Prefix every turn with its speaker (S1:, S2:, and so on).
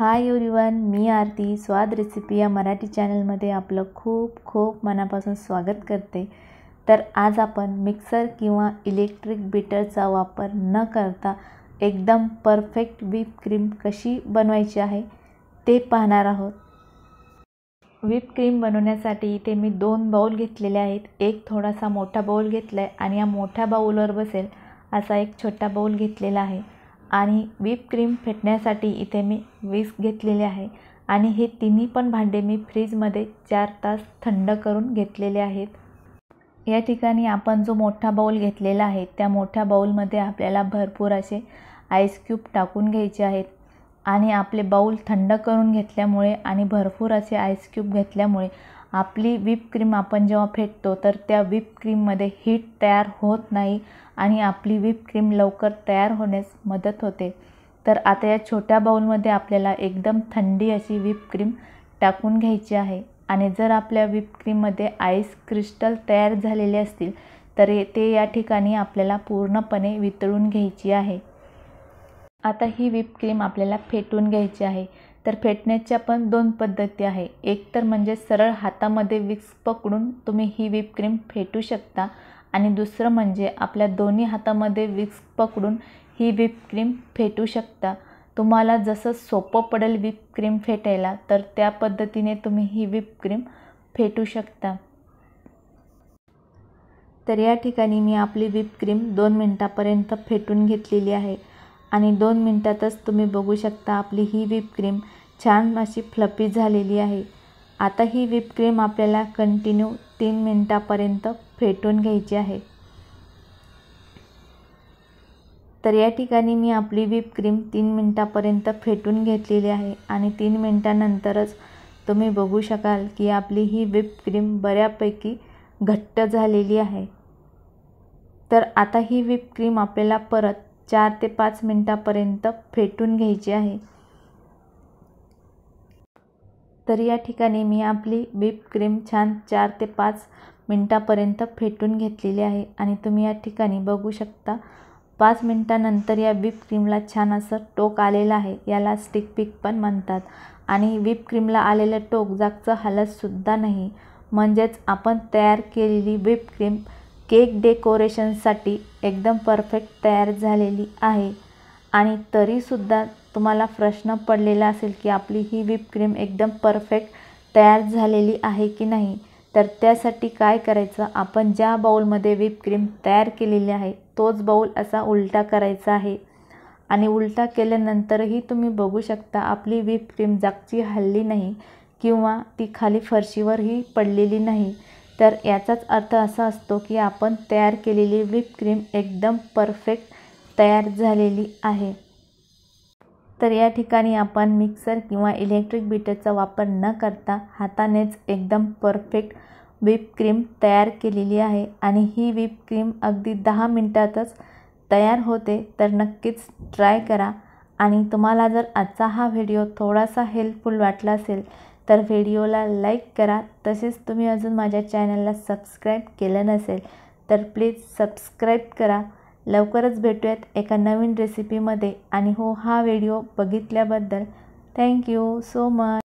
S1: hi everyone मी आरती स्वाद recipe या मराठी चॅनलमध्ये आपलं खूप खूप मनापासून स्वागत करते तर आज आपण मिक्सर किंवा इलेक्ट्रिक बीटरचा वापर न करता एकदम परफेक्ट व्हीप क्रीम कशी बनवायची आहे ते पाहणार आहोत व्हीप क्रीम बनवण्यासाठी इथे मी दोन बाऊल घेतलेले आहेत एक थोडासा मोठा बाऊल घेतला आहे आणि या मोठ्या बाऊलवर बसेल असा एक छोटा बाऊल घेतलेला आहे आणि क्रीम फेटण्यासाठी इथे मी विस्क घेतलेले आहे आणि हे तिन्ही पण भांडे मी फ्रीजमध्ये चार तास थंड करून घेतलेले आहेत या ठिकाणी आपण जो मोठा बाऊल घेतलेला आहे त्या मोठ्या बाऊलमध्ये आपल्याला भरपूर असे आईस क्यूब टाकून घ्यायचे आहेत आणि आपले बाऊल थंड करून घेतल्यामुळे आणि भरपूर असे आईस क्यूब घेतल्यामुळे आपली क्रीम आपण जेव्हा फेटतो तर त्या विपक्रीममध्ये हीट तयार होत नाही आणि आपली क्रीम लवकर तयार होण्यास मदत होते तर आता या छोट्या बाऊलमध्ये आपल्याला एकदम थंडी अशी क्रीम टाकून घ्यायची आहे आणि जर आपल्या विपक्रीममध्ये आईस क्रिस्टल तयार झालेले असतील तर ते या ठिकाणी आपल्याला पूर्णपणे वितळून घ्यायची आहे आता ही क्रीम आपल्याला फेटून घ्यायची आहे तर फेटण्याच्या पण दोन पद्धती आहे एक तर म्हणजे सरळ हातामध्ये विक्स पकडून तुम्ही ही क्रीम फेटू शकता आणि दुसरं म्हणजे आपल्या दोन्ही हातामध्ये विक्स पकडून ही क्रीम फेटू शकता तुम्हाला जसं सोपं पडेल क्रीम फेटायला तर त्या पद्धतीने तुम्ही ही क्रीम फेटू शकता तर या ठिकाणी मी आपली क्रीम दोन मिनटापर्यंत फेटून घेतलेली आहे आणि दोन मिनटातच तुम्ही बघू शकता आपली ही व्हीप क्रीम छान अशी फ्लपी झालेली आहे आता ही व्हीप क्रीम आपल्याला कंटिन्यू तीन मिनटापर्यंत फेटून घ्यायची आहे तर या ठिकाणी मी आपली व्हीप क्रीम तीन मिनटापर्यंत फेटून घेतलेली आहे आणि तीन मिनटानंतरच तुम्ही बघू शकाल की आपली ही व्हीप क्रीम बऱ्यापैकी घट्ट झालेली आहे तर आता ही व्हीप क्रीम आपल्याला परत चार ते पाच मिनटापर्यंत फेटून घ्यायची आहे तर या ठिकाणी मी आपली व्हीप क्रीम छान चार ते पाच मिनटापर्यंत फेटून घेतलेली आहे आणि तुम्ही या ठिकाणी बघू शकता पाच मिनटानंतर या व्हीप क्रीमला छान असं टोक आलेलं आहे याला स्टिक पिक पण म्हणतात आणि व्हीप क्रीमला आलेलं टोक जागचं हालतसुद्धा नाही म्हणजेच आपण तयार केलेली व्हीप क्रीम केक डेकोरेशनसाठी एकदम परफेक्ट तयार झालेली आहे आणि तरीसुद्धा तुम्हाला प्रश्न पडलेला असेल की आपली ही क्रीम एकदम परफेक्ट तयार झालेली आहे की नाही तर त्यासाठी काय करायचं आपण ज्या बाऊलमध्ये क्रीम तयार केलेली आहे तोच बाऊल असा उलटा करायचा आहे आणि उलटा केल्यानंतरही तुम्ही बघू शकता आपली व्हिप क्रीम जागची हल्ली नाही किंवा ती खाली फरशीवरही पडलेली नाही तर याचाच अर्थ असा असतो की आपण तयार केलेली व्हिप क्रीम एकदम परफेक्ट तयार झालेली आहे तर या ठिकाणी आपण मिक्सर किंवा इलेक्ट्रिक बीटरचा वापर न करता हातानेच एकदम परफेक्ट व्हिप क्रीम तयार केलेली आहे आणि ही व्हिप क्रीम अगदी दहा मिनटातच तयार होते तर नक्कीच ट्राय करा आणि तुम्हाला जर आजचा हा व्हिडिओ थोडासा हेल्पफुल वाटला असेल तर व्हिडिओला लाईक करा तसेच तुम्ही अजून माझ्या चॅनलला सबस्क्राईब केलं नसेल तर प्लीज सबस्क्राईब करा लवकरच भेटूयात एका नवीन रेसिपीमध्ये आणि हो हा व्हिडिओ बघितल्याबद्दल थँक्यू सो मच